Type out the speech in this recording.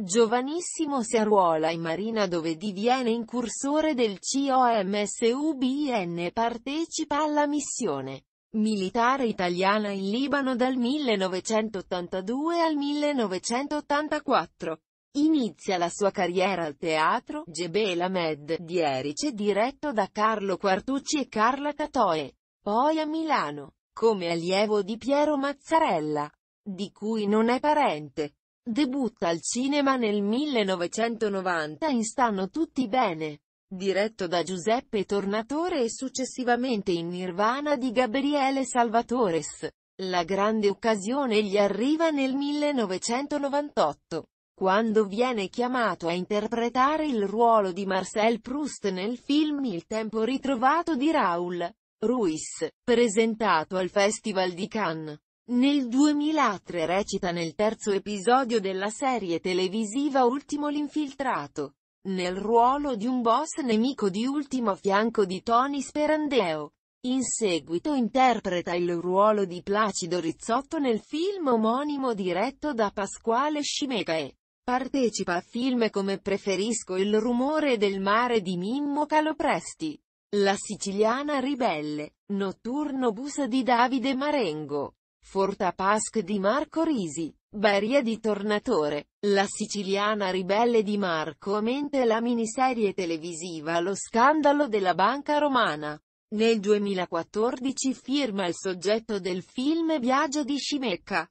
Giovanissimo si arruola in Marina dove diviene incursore del COMSUBIN e partecipa alla missione militare italiana in Libano dal 1982 al 1984. Inizia la sua carriera al teatro Gebel Ahmed di Erice diretto da Carlo Quartucci e Carla Catoe, poi a Milano, come allievo di Piero Mazzarella, di cui non è parente. Debutta al cinema nel 1990 in Stanno tutti bene, diretto da Giuseppe Tornatore e successivamente in Nirvana di Gabriele Salvatores. La grande occasione gli arriva nel 1998, quando viene chiamato a interpretare il ruolo di Marcel Proust nel film Il tempo ritrovato di Raoul Ruiz, presentato al Festival di Cannes. Nel 2003 recita nel terzo episodio della serie televisiva Ultimo l'infiltrato, nel ruolo di un boss nemico di ultimo a fianco di Tony Sperandeo. In seguito interpreta il ruolo di Placido Rizzotto nel film omonimo diretto da Pasquale Scimeca e partecipa a film come Preferisco il rumore del mare di Mimmo Calopresti, La siciliana ribelle, Notturno bus di Davide Marengo. Forta Fortapasc di Marco Risi, Beria di Tornatore, la siciliana ribelle di Marco mente la miniserie televisiva Lo scandalo della banca romana. Nel 2014 firma il soggetto del film Viaggio di Scimecca,